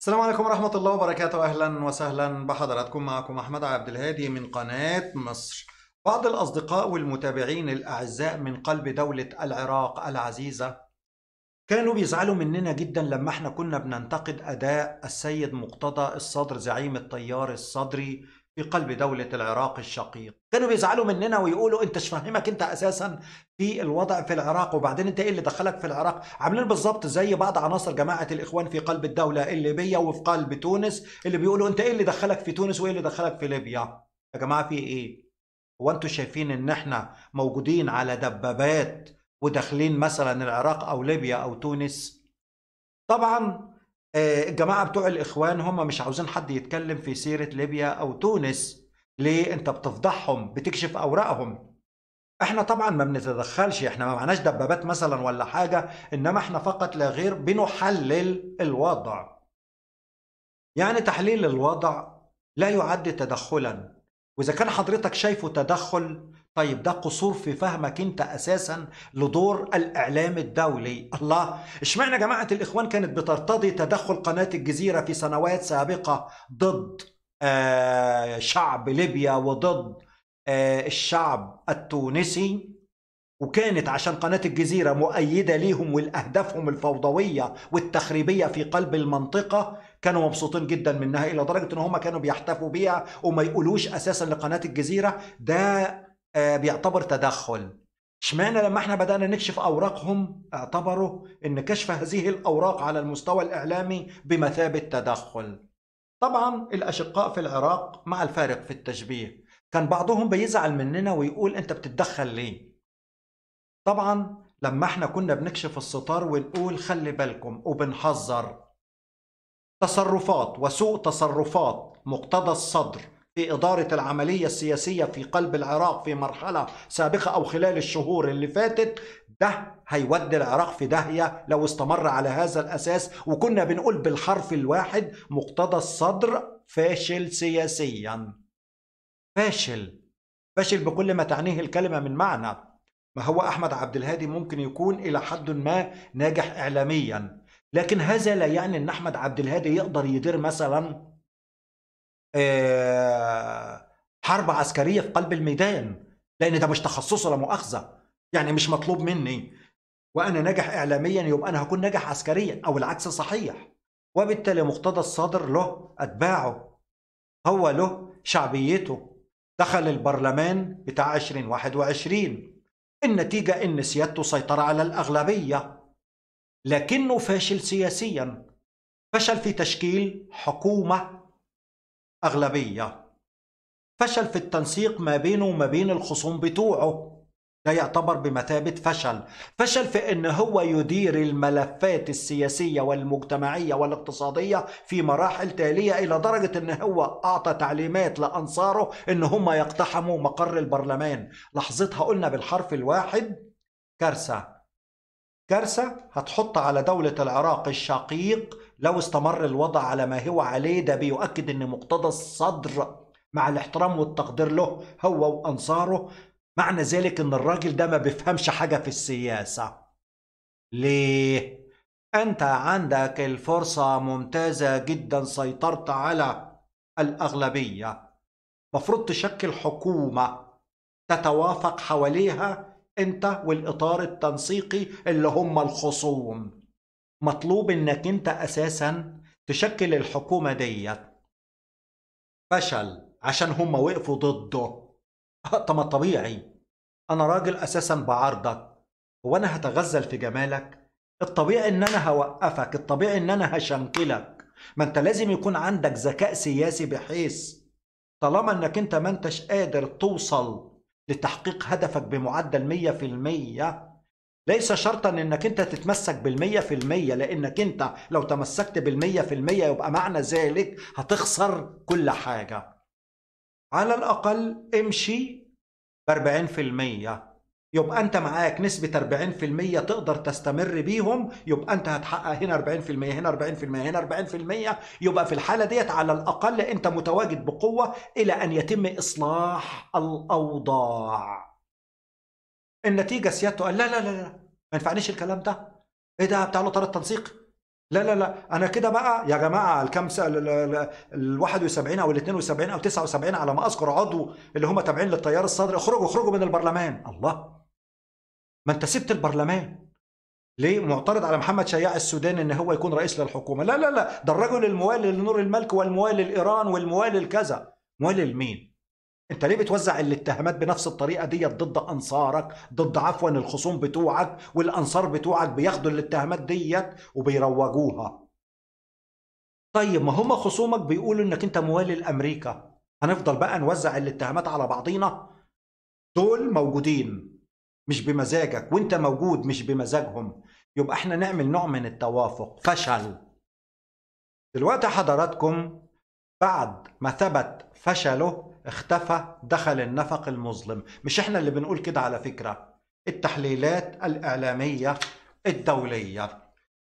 السلام عليكم ورحمة الله وبركاته أهلا وسهلا بحضراتكم معكم أحمد عبد الهادي من قناة مصر بعض الأصدقاء والمتابعين الأعزاء من قلب دولة العراق العزيزة كانوا بيزعلوا مننا جدا لما احنا كنا بننتقد أداء السيد مقتضى الصدر زعيم التيار الصدري في قلب دولة العراق الشقيق كانوا بيزعلوا مننا ويقولوا انت مش فاهمك انت اساسا في الوضع في العراق وبعدين انت ايه اللي دخلك في العراق عاملين بالظبط زي بعض عناصر جماعة الاخوان في قلب الدولة الليبية وفي قلب تونس اللي بيقولوا انت ايه اللي دخلك في تونس وايه اللي دخلك في ليبيا يا جماعة في ايه هو انتوا شايفين ان احنا موجودين على دبابات وداخلين مثلا العراق او ليبيا او تونس طبعا آه، الجماعه بتوع الاخوان هم مش عاوزين حد يتكلم في سيره ليبيا او تونس ليه انت بتفضحهم بتكشف اوراقهم احنا طبعا ما بنتدخلش احنا ما معناش دبابات مثلا ولا حاجه انما احنا فقط لا غير بنحلل الوضع يعني تحليل الوضع لا يعد تدخلا واذا كان حضرتك شايفه تدخل طيب ده قصور في فهمك انت اساسا لدور الاعلام الدولي الله اشمعنى جماعه الاخوان كانت بترتضي تدخل قناه الجزيره في سنوات سابقه ضد آه شعب ليبيا وضد آه الشعب التونسي وكانت عشان قناة الجزيرة مؤيدة ليهم والأهدافهم الفوضوية والتخريبية في قلب المنطقة كانوا مبسوطين جدا منها إلى درجة إن هم كانوا بيحتفوا بيها وما يقولوش أساسا لقناة الجزيرة ده آه، بيعتبر تدخل اشمعنى لما احنا بدانا نكشف اوراقهم اعتبروا ان كشف هذه الاوراق على المستوى الاعلامي بمثابه تدخل طبعا الاشقاء في العراق مع الفارق في التشبيه كان بعضهم بيزعل مننا ويقول انت بتتدخل ليه طبعا لما احنا كنا بنكشف الستار ونقول خلي بالكم وبنحذر تصرفات وسوء تصرفات مقتضى الصدر في إدارة العملية السياسية في قلب العراق في مرحلة سابقة أو خلال الشهور اللي فاتت ده هيودي العراق في داهية لو استمر على هذا الأساس وكنا بنقول بالحرف الواحد مقتضى الصدر فاشل سياسيا فاشل فاشل بكل ما تعنيه الكلمة من معنى ما هو أحمد عبد الهادي ممكن يكون إلى حد ما ناجح إعلاميا لكن هذا لا يعني أن أحمد عبد الهادي يقدر يدير مثلا آه، حرب عسكريه في قلب الميدان لان ده مش تخصصه لا مؤاخذه يعني مش مطلوب مني وانا ناجح اعلاميا يبقى انا هكون ناجح عسكريا او العكس صحيح وبالتالي مقتضى الصدر له اتباعه هو له شعبيته دخل البرلمان بتاع 2021 النتيجة إن سيادته سيطر على الأغلبية لكنه فاشل سياسيا فشل في تشكيل حكومة أغلبية فشل في التنسيق ما بينه وما بين الخصوم بتوعه ده يعتبر بمثابة فشل فشل في أن هو يدير الملفات السياسية والمجتمعية والاقتصادية في مراحل تالية إلى درجة أن هو أعطى تعليمات لأنصاره أن هم يقتحموا مقر البرلمان لحظتها قلنا بالحرف الواحد كارثة كارثة هتحط على دولة العراق الشقيق لو استمر الوضع على ما هو عليه ده بيؤكد ان مقتضى الصدر مع الاحترام والتقدير له هو وانصاره معنى ذلك ان الراجل ده ما بيفهمش حاجه في السياسه ليه انت عندك الفرصه ممتازه جدا سيطرت على الاغلبيه مفروض تشكل حكومه تتوافق حواليها انت والاطار التنسيقي اللي هم الخصوم مطلوب انك انت اساسا تشكل الحكومه ديت فشل عشان هم وقفوا ضده آه، طب ما طبيعي انا راجل اساسا بعارضك هو انا هتغزل في جمالك الطبيعي ان انا هوقفك الطبيعي ان انا هشنكلك ما انت لازم يكون عندك ذكاء سياسي بحيث طالما انك انت ما انتش قادر توصل لتحقيق هدفك بمعدل 100% ليس شرطا انك انت تتمسك بالمية في المية لانك انت لو تمسكت بالمية في المية يبقى معنى ذلك هتخسر كل حاجة على الاقل امشي باربعين في المية يبقى انت معاك نسبة 40% تقدر تستمر بيهم يبقى انت هتحقق هنا 40% هنا 40% هنا 40% يبقى في الحالة ديت على الاقل انت متواجد بقوة الى ان يتم اصلاح الاوضاع النتيجه سيادته قال لا لا لا لا ما ينفعنيش الكلام ده ايه ده بتاع له طريقه تنسيق لا لا لا انا كده بقى يا جماعه الكام ال 71 او ال 72 او 79 على ما اذكر عضو اللي هم تابعين للتيار الصدري اخرجوا اخرجوا من البرلمان الله ما انت سبت البرلمان ليه معترض على محمد شياع السوداني ان هو يكون رئيس للحكومه لا لا لا ده الرجل الموالي لنور الملك والموالي لايران والموالي لكذا موالي لمين انت ليه بتوزع الاتهامات بنفس الطريقه دي ضد انصارك ضد عفوا الخصوم بتوعك والانصار بتوعك بياخدوا الاتهامات ديت وبيروجوها طيب ما هم خصومك بيقولوا انك انت موالي لامريكا هنفضل بقى نوزع الاتهامات على بعضينا دول موجودين مش بمزاجك وانت موجود مش بمزاجهم يبقى احنا نعمل نوع من التوافق فشل دلوقتي حضراتكم بعد ما ثبت فشله اختفى دخل النفق المظلم مش احنا اللي بنقول كده على فكرة التحليلات الإعلامية الدولية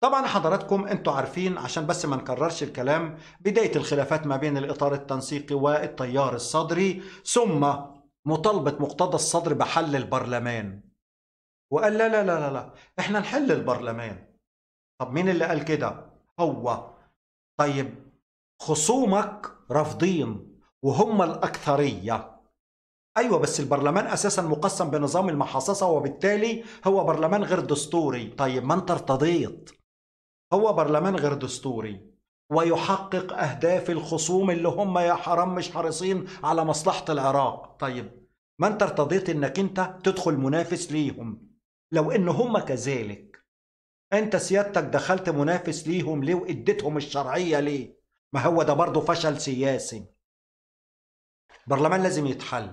طبعا حضراتكم انتوا عارفين عشان بس ما نكررش الكلام بداية الخلافات ما بين الإطار التنسيقي والتيار الصدري ثم مطالبة مقتضى الصدر بحل البرلمان وقال لا لا لا لا, لا. احنا نحل البرلمان طب مين اللي قال كده هو طيب خصومك رافضين وهم الأكثرية أيوة بس البرلمان أساسا مقسم بنظام المحاصصة وبالتالي هو برلمان غير دستوري طيب ما انت ارتضيت هو برلمان غير دستوري ويحقق أهداف الخصوم اللي هم يا حرام مش حريصين على مصلحة العراق طيب ما انت ارتضيت انك انت تدخل منافس ليهم لو ان هم كذلك انت سيادتك دخلت منافس ليهم ليه واديتهم الشرعية ليه ما هو ده برضه فشل سياسي برلمان لازم يتحل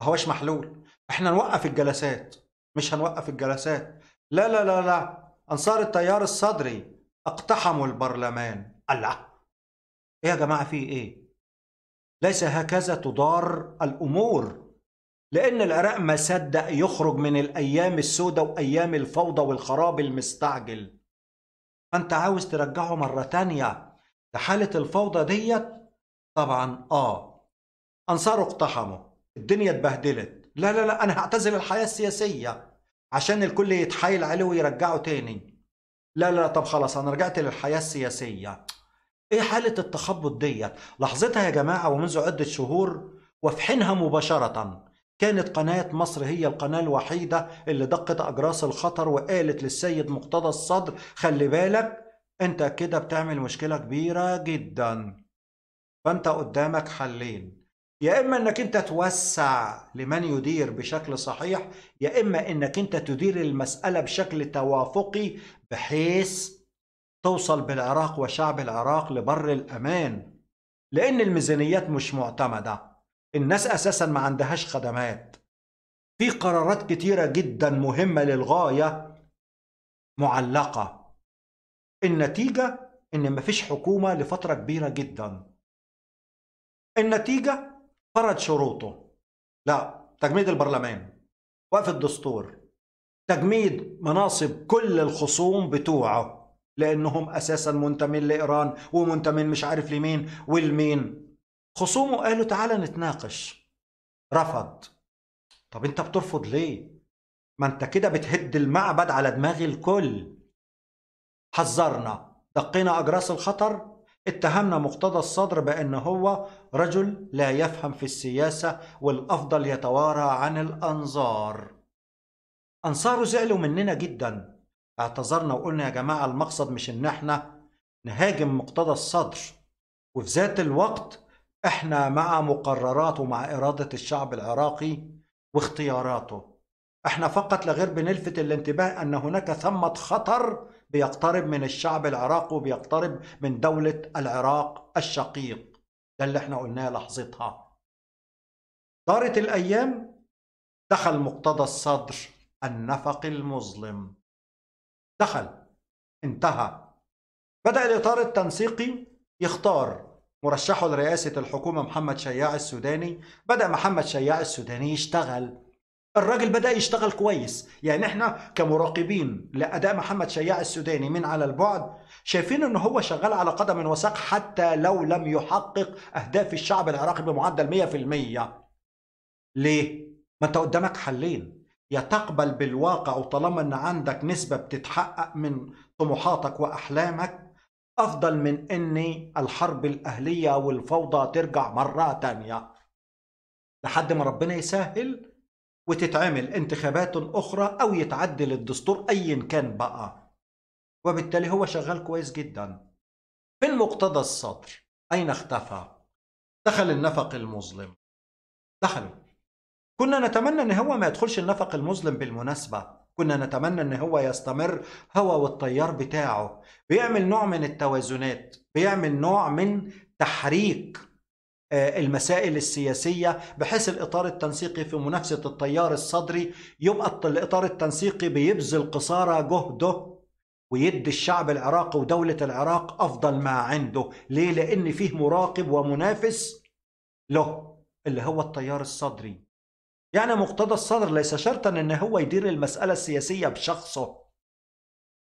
ما هوش محلول احنا نوقف الجلسات مش هنوقف الجلسات لا لا لا لا انصار التيار الصدري اقتحموا البرلمان الله ايه يا جماعه في ايه ليس هكذا تدار الامور لان العراق ما صدق يخرج من الايام السوداء وايام الفوضى والخراب المستعجل فانت عاوز ترجعه مره تانية لحاله الفوضى ديت طبعا اه أنصاره اقتحموا الدنيا اتبهدلت لا لا لا أنا هعتزل الحياة السياسية عشان الكل يتحايل عليه ويرجعه تاني لا لا طب خلاص أنا رجعت للحياة السياسية إيه حالة التخبط ديت لحظتها يا جماعة ومنذ عدة شهور وفي حينها مباشرة كانت قناة مصر هي القناة الوحيدة اللي دقت أجراس الخطر وقالت للسيد مقتضى الصدر خلي بالك أنت كده بتعمل مشكلة كبيرة جدا فأنت قدامك حلين يا إما أنك أنت توسع لمن يدير بشكل صحيح يا إما أنك أنت تدير المسألة بشكل توافقي بحيث توصل بالعراق وشعب العراق لبر الأمان لأن الميزانيات مش معتمدة الناس أساسا ما عندهاش خدمات في قرارات كتيرة جدا مهمة للغاية معلقة النتيجة إن مفيش حكومة لفترة كبيرة جدا النتيجة فرض شروطه لا تجميد البرلمان وقف الدستور تجميد مناصب كل الخصوم بتوعه لانهم اساسا منتمين لايران ومنتمين مش عارف لمين والمين خصومه قالوا تعالى نتناقش رفض طب انت بترفض ليه ما انت كده بتهد المعبد على دماغ الكل حذرنا دقينا اجراس الخطر اتهمنا مقتضى الصدر بأن هو رجل لا يفهم في السياسة والأفضل يتوارى عن الأنظار أنصاره زعلوا مننا جدا اعتذرنا وقلنا يا جماعة المقصد مش إن احنا نهاجم مقتضى الصدر وفي ذات الوقت احنا مع مقررات ومع إرادة الشعب العراقي واختياراته احنا فقط لغير بنلفت الانتباه أن هناك ثمة خطر بيقترب من الشعب العراقي وبيقترب من دولة العراق الشقيق ده اللي احنا قلناه لحظتها دارت الأيام دخل مقتضى الصدر النفق المظلم دخل انتهى بدأ الإطار التنسيقي يختار مرشحه لرئاسة الحكومة محمد شياع السوداني بدأ محمد شياع السوداني يشتغل الراجل بدا يشتغل كويس يعني احنا كمراقبين لاداء محمد شياع السوداني من على البعد شايفين ان هو شغال على قدم وساق حتى لو لم يحقق اهداف الشعب العراقي بمعدل 100% ليه ما انت قدامك حلين يا تقبل بالواقع وطالما ان عندك نسبه بتتحقق من طموحاتك واحلامك افضل من ان الحرب الاهليه والفوضى ترجع مره تانية لحد ما ربنا يسهل وتتعمل انتخابات اخرى او يتعدل الدستور ايا كان بقى وبالتالي هو شغال كويس جدا في المقتضى السطر اين اختفى دخل النفق المظلم دخلوا كنا نتمنى ان هو ما يدخلش النفق المظلم بالمناسبه كنا نتمنى ان هو يستمر هو والتيار بتاعه بيعمل نوع من التوازنات بيعمل نوع من تحريك آه، المسائل السياسية بحيث الإطار التنسيقي في منافسة التيار الصدري يبقى الإطار التنسيقي بيبذل قصارى جهده ويدي الشعب العراقي ودولة العراق أفضل ما عنده ليه؟ لأن فيه مراقب ومنافس له اللي هو التيار الصدري يعني مقتضى الصدر ليس شرطا أن هو يدير المسألة السياسية بشخصه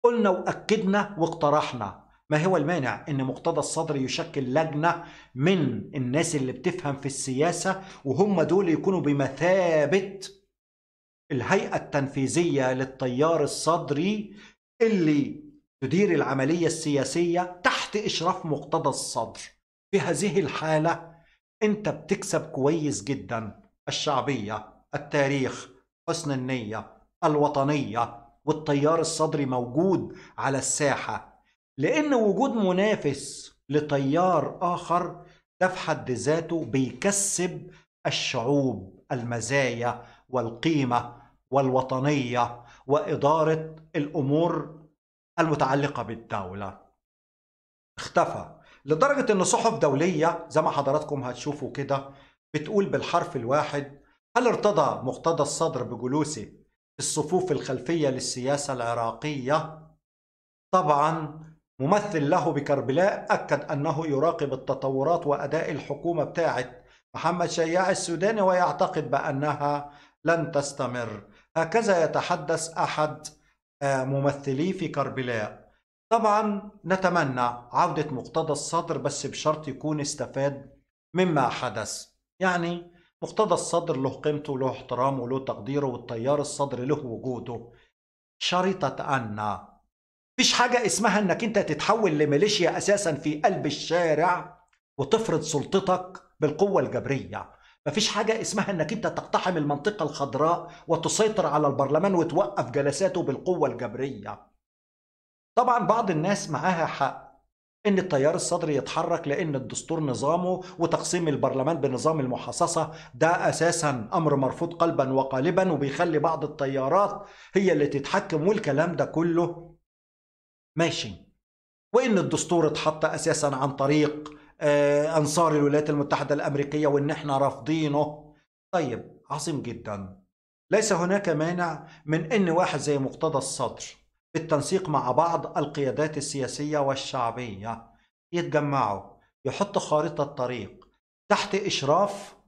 قلنا وأكدنا واقترحنا ما هو المانع ان مقتدى الصدر يشكل لجنه من الناس اللي بتفهم في السياسه وهم دول يكونوا بمثابه الهيئه التنفيذيه للتيار الصدري اللي تدير العمليه السياسيه تحت اشراف مقتدى الصدر في هذه الحاله انت بتكسب كويس جدا الشعبيه التاريخ حسن النيه الوطنيه والتيار الصدري موجود على الساحه لأن وجود منافس لتيار آخر ده في حد ذاته بيكسب الشعوب المزايا والقيمة والوطنية وإدارة الأمور المتعلقة بالدولة اختفى لدرجة أن صحف دولية زي ما حضراتكم هتشوفوا كده بتقول بالحرف الواحد هل ارتضى مقتدى الصدر بجلوسه الصفوف الخلفية للسياسة العراقية؟ طبعا ممثل له بكربلاء أكد أنه يراقب التطورات وأداء الحكومة بتاعت محمد شياع السوداني ويعتقد بأنها لن تستمر هكذا يتحدث أحد آه، ممثليه في كربلاء طبعا نتمنى عودة مقتدى الصدر بس بشرط يكون استفاد مما حدث يعني مقتدى الصدر له قيمته وله احترامه وله تقديره والتيار الصدر له وجوده شريطة أن فيش حاجة اسمها انك انت تتحول لميليشيا اساسا في قلب الشارع وتفرض سلطتك بالقوة الجبرية مفيش حاجة اسمها انك انت تقتحم المنطقة الخضراء وتسيطر على البرلمان وتوقف جلساته بالقوة الجبرية طبعا بعض الناس معاها حق ان التيار الصدري يتحرك لان الدستور نظامه وتقسيم البرلمان بنظام المحاصصة ده اساسا امر مرفوض قلبا وقالبا وبيخلي بعض التيارات هي اللي تتحكم والكلام ده كله ماشي وان الدستور اتحط اساسا عن طريق آه، انصار الولايات المتحده الامريكيه وان احنا رافضينه طيب عظيم جدا ليس هناك مانع من ان واحد زي مقتدى الصدر بالتنسيق مع بعض القيادات السياسيه والشعبيه يتجمعوا يحط خارطه طريق تحت اشراف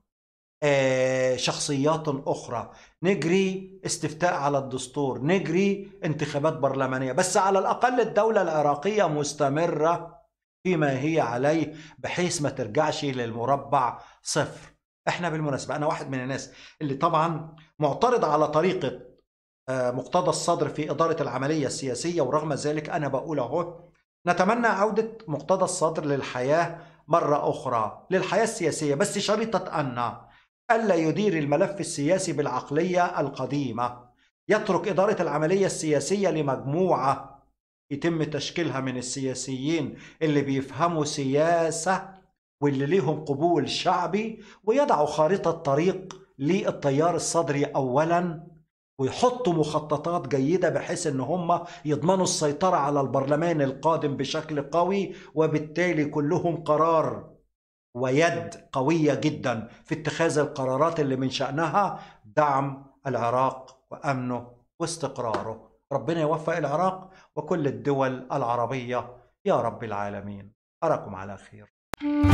آه، شخصيات أخرى نجري استفتاء على الدستور نجري انتخابات برلمانية بس على الأقل الدولة العراقية مستمرة فيما هي عليه بحيث ما ترجعش للمربع صفر احنا بالمناسبة أنا واحد من الناس اللي طبعا معترض على طريقة آه، مقتضى الصدر في إدارة العملية السياسية ورغم ذلك أنا بقول أهو نتمنى عودة مقتضى الصدر للحياة مرة أخرى للحياة السياسية بس شريطة أن ألا يدير الملف السياسي بالعقلية القديمة يترك إدارة العملية السياسية لمجموعة يتم تشكيلها من السياسيين اللي بيفهموا سياسة واللي ليهم قبول شعبي ويضعوا خارطة طريق للتيار الصدري أولا ويحطوا مخططات جيدة بحيث أن هم يضمنوا السيطرة على البرلمان القادم بشكل قوي وبالتالي كلهم قرار ويد قوية جدا في اتخاذ القرارات اللي من شأنها دعم العراق وأمنه واستقراره ربنا يوفق العراق وكل الدول العربية يا رب العالمين أراكم على خير